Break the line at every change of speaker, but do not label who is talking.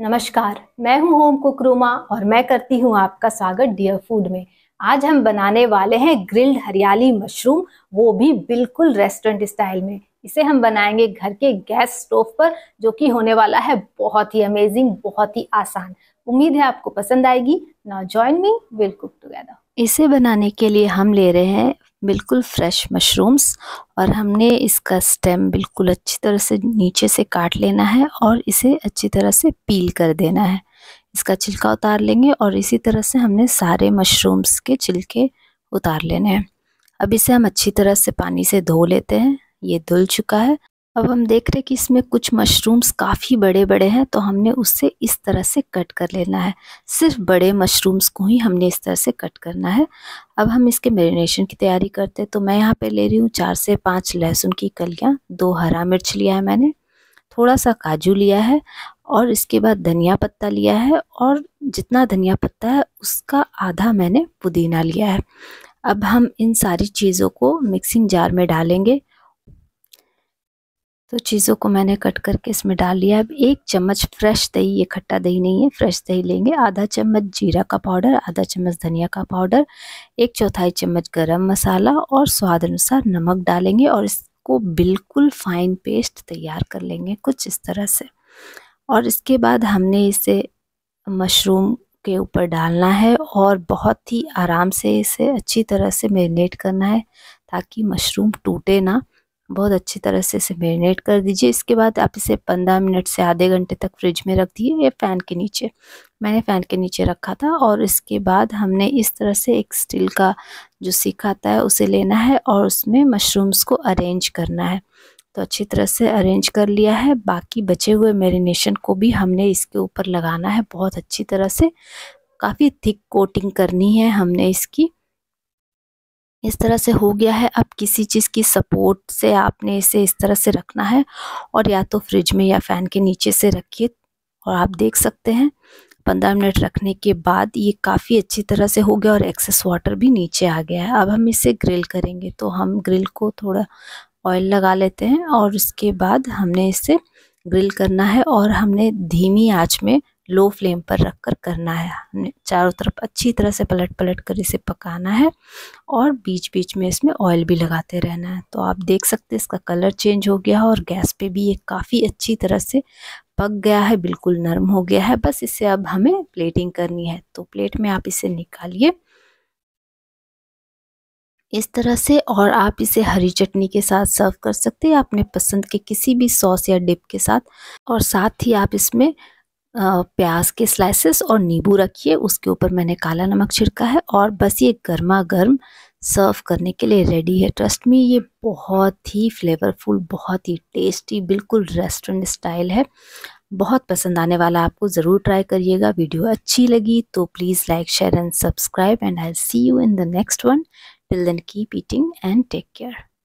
नमस्कार मैं हूं होम कुक रूमा और मैं करती हूं आपका स्वागत डियर फूड में आज हम बनाने वाले हैं ग्रिल्ड हरियाली मशरूम वो भी बिल्कुल रेस्टोरेंट स्टाइल में इसे हम बनाएंगे घर के गैस स्टोव पर जो कि होने वाला है बहुत ही अमेजिंग बहुत ही आसान उम्मीद है आपको पसंद आएगी now join me will cook together इसे बनाने के लिए हम ले रहे हैं बिल्कुल फ्रेश मशरूम्स और हमने इसका स्टेम बिल्कुल अच्छी तरह से नीचे से काट लेना है और इसे अच्छी तरह से पील कर देना है इसका छिलका उतार लेंगे और इसी तरह से हमने सारे मशरूम्स के छिलके उतार लेने हैं अब इसे हम अच्छी तरह से पानी से धो लेते हैं ये धुल चुका है अब हम देख रहे हैं कि इसमें कुछ मशरूम्स काफ़ी बड़े बड़े हैं तो हमने उससे इस तरह से कट कर लेना है सिर्फ बड़े मशरूम्स को ही हमने इस तरह से कट करना है अब हम इसके मेरीनेशन की तैयारी करते हैं तो मैं यहाँ पे ले रही हूँ चार से पाँच लहसुन की कलियाँ दो हरा मिर्च लिया है मैंने थोड़ा सा काजू लिया है और इसके बाद धनिया पत्ता लिया है और जितना धनिया पत्ता है उसका आधा मैंने पुदीना लिया है अब हम इन सारी चीज़ों को मिक्सिंग जार में डालेंगे तो चीज़ों को मैंने कट करके इसमें डाल लिया अब एक चम्मच फ्रेश दही ये खट्टा दही नहीं है फ्रेश दही लेंगे आधा चम्मच जीरा का पाउडर आधा चम्मच धनिया का पाउडर एक चौथाई चम्मच गरम मसाला और स्वाद अनुसार नमक डालेंगे और इसको बिल्कुल फाइन पेस्ट तैयार कर लेंगे कुछ इस तरह से और इसके बाद हमने इसे मशरूम के ऊपर डालना है और बहुत ही आराम से इसे अच्छी तरह से मेरीनेट करना है ताकि मशरूम टूटे ना बहुत अच्छी तरह से इसे मेरीनेट कर दीजिए इसके बाद आप इसे पंद्रह मिनट से आधे घंटे तक फ्रिज में रख दिए या फ़ैन के नीचे मैंने फ़ैन के नीचे रखा था और इसके बाद हमने इस तरह से एक स्टील का जो सीख आता है उसे लेना है और उसमें मशरूम्स को अरेंज करना है तो अच्छी तरह से अरेंज कर लिया है बाकी बचे हुए मेरीनेशन को भी हमने इसके ऊपर लगाना है बहुत अच्छी तरह से काफ़ी थिक कोटिंग करनी है हमने इसकी इस तरह से हो गया है अब किसी चीज़ की सपोर्ट से आपने इसे इस तरह से रखना है और या तो फ्रिज में या फ़ैन के नीचे से रखिए और आप देख सकते हैं पंद्रह मिनट रखने के बाद ये काफ़ी अच्छी तरह से हो गया और एक्सेस वाटर भी नीचे आ गया है अब हम इसे ग्रिल करेंगे तो हम ग्रिल को थोड़ा ऑयल लगा लेते हैं और उसके बाद हमने इसे ग्रिल करना है और हमने धीमी आँच में लो फ्लेम पर रख कर करना है हमने चारों तरफ अच्छी तरह से पलट पलट कर इसे पकाना है और बीच बीच में इसमें ऑयल भी लगाते रहना है तो आप देख सकते हैं इसका कलर चेंज हो गया है और गैस पे भी ये काफ़ी अच्छी तरह से पक गया है बिल्कुल नरम हो गया है बस इसे अब हमें प्लेटिंग करनी है तो प्लेट में आप इसे निकालिए इस तरह से और आप इसे हरी चटनी के साथ सर्व कर सकते हैं अपने पसंद के किसी भी सॉस या डिप के साथ और साथ ही आप इसमें प्याज के स्लाइसेस और नींबू रखिए उसके ऊपर मैंने काला नमक छिड़का है और बस ये गर्मा गर्म सर्व करने के लिए रेडी है ट्रस्ट में ये बहुत ही फ्लेवरफुल बहुत ही टेस्टी बिल्कुल रेस्टोरेंट स्टाइल है बहुत पसंद आने वाला आपको ज़रूर ट्राई करिएगा वीडियो अच्छी लगी तो please like share and subscribe and I see you in the next one till then keep eating and take care